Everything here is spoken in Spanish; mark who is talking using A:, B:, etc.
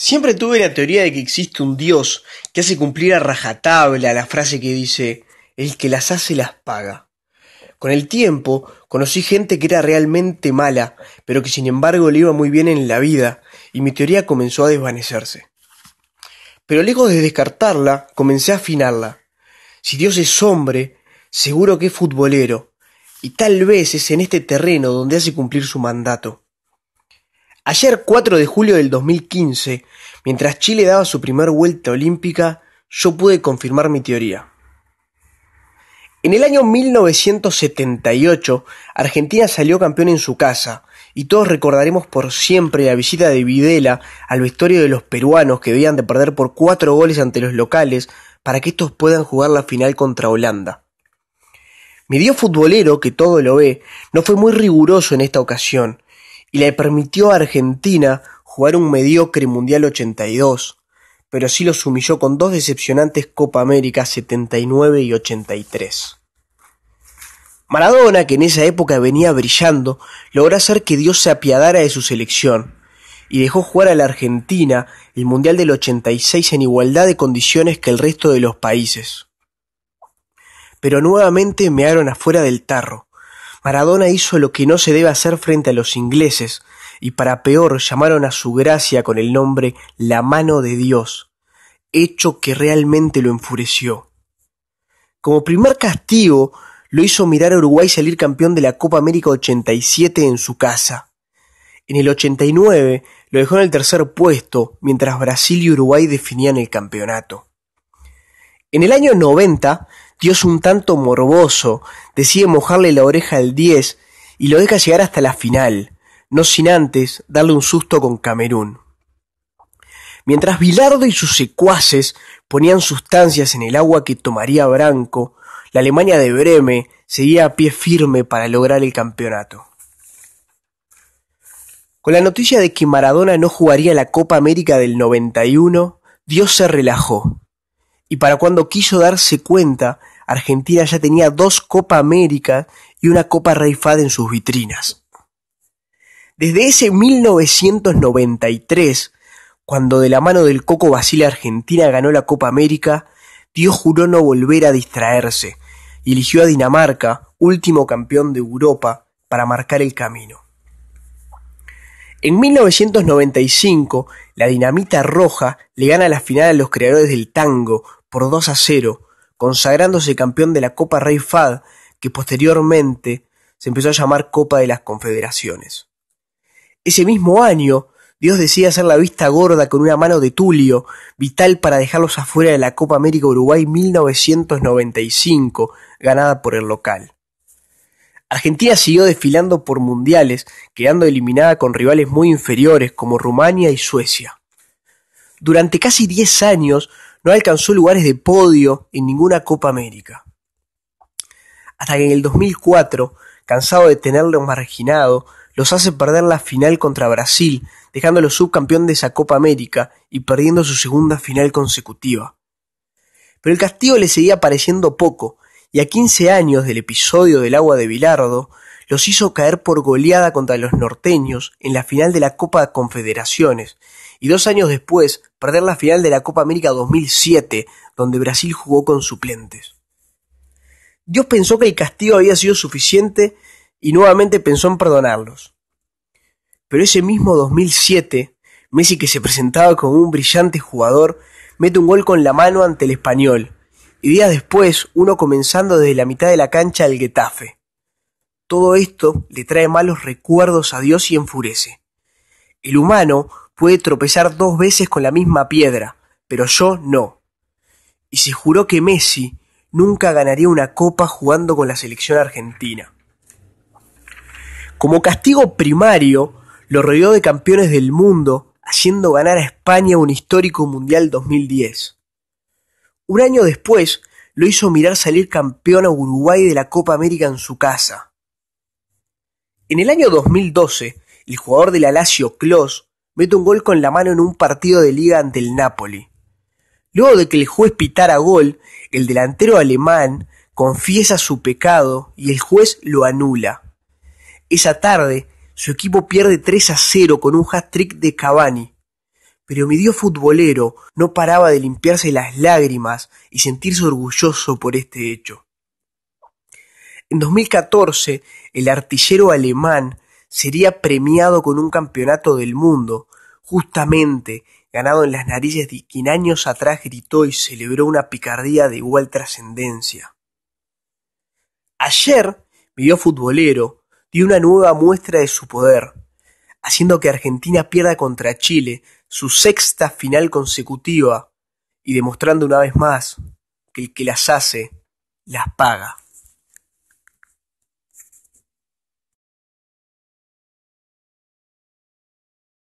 A: Siempre tuve la teoría de que existe un Dios que hace cumplir a rajatabla la frase que dice, el que las hace las paga. Con el tiempo conocí gente que era realmente mala, pero que sin embargo le iba muy bien en la vida, y mi teoría comenzó a desvanecerse. Pero lejos de descartarla, comencé a afinarla. Si Dios es hombre, seguro que es futbolero, y tal vez es en este terreno donde hace cumplir su mandato. Ayer 4 de julio del 2015, mientras Chile daba su primera vuelta olímpica, yo pude confirmar mi teoría. En el año 1978, Argentina salió campeón en su casa, y todos recordaremos por siempre la visita de Videla al vestuario de los peruanos que debían de perder por cuatro goles ante los locales para que estos puedan jugar la final contra Holanda. Mi dios futbolero, que todo lo ve, no fue muy riguroso en esta ocasión, y le permitió a Argentina jugar un mediocre Mundial 82, pero sí los humilló con dos decepcionantes Copa América 79 y 83. Maradona, que en esa época venía brillando, logró hacer que Dios se apiadara de su selección y dejó jugar a la Argentina el Mundial del 86 en igualdad de condiciones que el resto de los países. Pero nuevamente mearon afuera del tarro, Maradona hizo lo que no se debe hacer frente a los ingleses, y para peor llamaron a su gracia con el nombre la mano de Dios, hecho que realmente lo enfureció. Como primer castigo, lo hizo mirar a Uruguay salir campeón de la Copa América 87 en su casa. En el 89 lo dejó en el tercer puesto, mientras Brasil y Uruguay definían el campeonato. En el año 90 Dios un tanto morboso, decide mojarle la oreja al 10 y lo deja llegar hasta la final, no sin antes darle un susto con Camerún. Mientras Bilardo y sus secuaces ponían sustancias en el agua que tomaría Branco, la Alemania de Breme seguía a pie firme para lograr el campeonato. Con la noticia de que Maradona no jugaría la Copa América del 91, Dios se relajó y para cuando quiso darse cuenta, Argentina ya tenía dos Copa América y una Copa Rey en sus vitrinas. Desde ese 1993, cuando de la mano del Coco Basile Argentina ganó la Copa América, Dios juró no volver a distraerse y eligió a Dinamarca, último campeón de Europa, para marcar el camino. En 1995, la Dinamita Roja le gana la final a los creadores del tango por 2 a 0, consagrándose campeón de la Copa Rey Fad, que posteriormente se empezó a llamar Copa de las Confederaciones. Ese mismo año, Dios decide hacer la vista gorda con una mano de Tulio, vital para dejarlos afuera de la Copa América Uruguay 1995, ganada por el local. Argentina siguió desfilando por mundiales, quedando eliminada con rivales muy inferiores como Rumania y Suecia. Durante casi 10 años no alcanzó lugares de podio en ninguna Copa América. Hasta que en el 2004, cansado de tenerlo marginado, los hace perder la final contra Brasil, dejándolo subcampeón de esa Copa América y perdiendo su segunda final consecutiva. Pero el castigo le seguía pareciendo poco, y a 15 años del episodio del agua de vilardo, los hizo caer por goleada contra los norteños en la final de la Copa Confederaciones y dos años después perder la final de la Copa América 2007, donde Brasil jugó con suplentes. Dios pensó que el castigo había sido suficiente y nuevamente pensó en perdonarlos. Pero ese mismo 2007, Messi que se presentaba como un brillante jugador, mete un gol con la mano ante el español, y días después uno comenzando desde la mitad de la cancha al Getafe. Todo esto le trae malos recuerdos a Dios y enfurece. El humano puede tropezar dos veces con la misma piedra, pero yo no. Y se juró que Messi nunca ganaría una copa jugando con la selección argentina. Como castigo primario, lo rodeó de campeones del mundo, haciendo ganar a España un histórico Mundial 2010. Un año después, lo hizo mirar salir campeón a Uruguay de la Copa América en su casa. En el año 2012, el jugador del Alacio Kloss mete un gol con la mano en un partido de liga ante el Napoli. Luego de que el juez pitara gol, el delantero alemán confiesa su pecado y el juez lo anula. Esa tarde, su equipo pierde 3 a 0 con un hat-trick de Cavani. Pero mi Dios futbolero no paraba de limpiarse las lágrimas y sentirse orgulloso por este hecho. En 2014, el artillero alemán sería premiado con un Campeonato del Mundo, justamente ganado en las narices de quien años atrás gritó y celebró una picardía de igual trascendencia. Ayer, Video Futbolero dio una nueva muestra de su poder, haciendo que Argentina pierda contra Chile su sexta final consecutiva y demostrando una vez más que el que las hace, las paga.